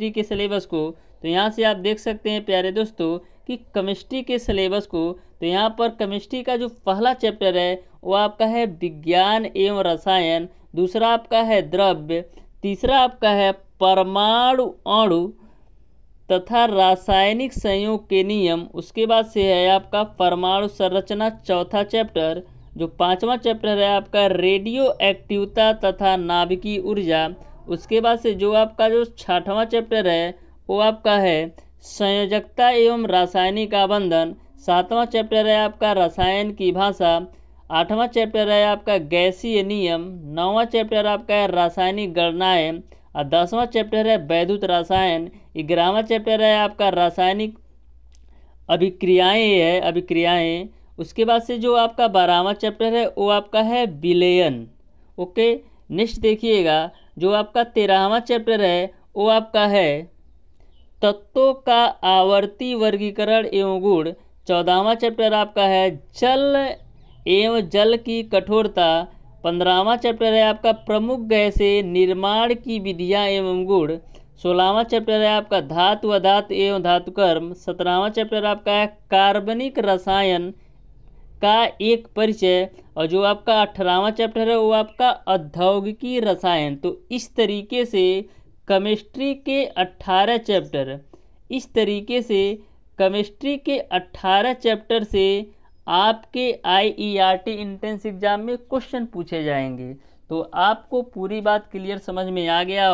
chemistry के syllabus को तो यहाँ से आप देख सकते हैं प्यारे दोस्तों कि केमिस्ट्री के सिलेबस को तो यहाँ पर केमिस्ट्री का जो पहला चैप्टर है वो आपका है विज्ञान एवं रसायन दूसरा आपका है द्रव्य तीसरा आपका है परमाणु अणु तथा रासायनिक संयोग के नियम उसके बाद से है आपका परमाणु संरचना चौथा चैप्टर जो पांचवा चैप्टर है आपका रेडियो एक्टिवता तथा नाभिकीय ऊर्जा उसके बाद से जो आपका जो छठवां चैप्टर है वो आपका है संयोजकता एवं रासायनिक आबंधन सातवां चैप्टर है आपका रसायन की भाषा आठवां चैप्टर है आपका गैसीय नियम नौवां चैप्टर आपका है रासायनिक गणनाएँ और दसवां चैप्टर है वैद्युत रसायन ग्यारहवा चैप्टर है आपका रासायनिक अभिक्रियाएँ है अभिक्रियाएँ उसके बाद से जो आपका बारहवा चैप्टर है वो आपका है विलयन ओके नेक्स्ट देखिएगा जो आपका तेरहवा चैप्टर है वो आपका है तत्वों का आवर्ती वर्गीकरण एवं गुण चौदहवा चैप्टर आपका है जल एवं जल की कठोरता पंद्रहवा चैप्टर है आपका प्रमुख गैसे निर्माण की विधियाँ एवं गुण सोलहवा चैप्टर है आपका धातु अधातु एवं धातुकर्म सत्रहवा चैप्टर आपका है कार्बनिक रसायन का एक परिचय और जो आपका अठारहवा चैप्टर है वो आपका औद्योगिकी रसायन तो इस तरीके से केमिस्ट्री के अट्ठारह चैप्टर इस तरीके से केमिस्ट्री के अट्ठारह चैप्टर से आपके I E R T entrance exam में क्वेश्चन पूछे जाएंगे तो आपको पूरी बात क्लियर समझ में आ गया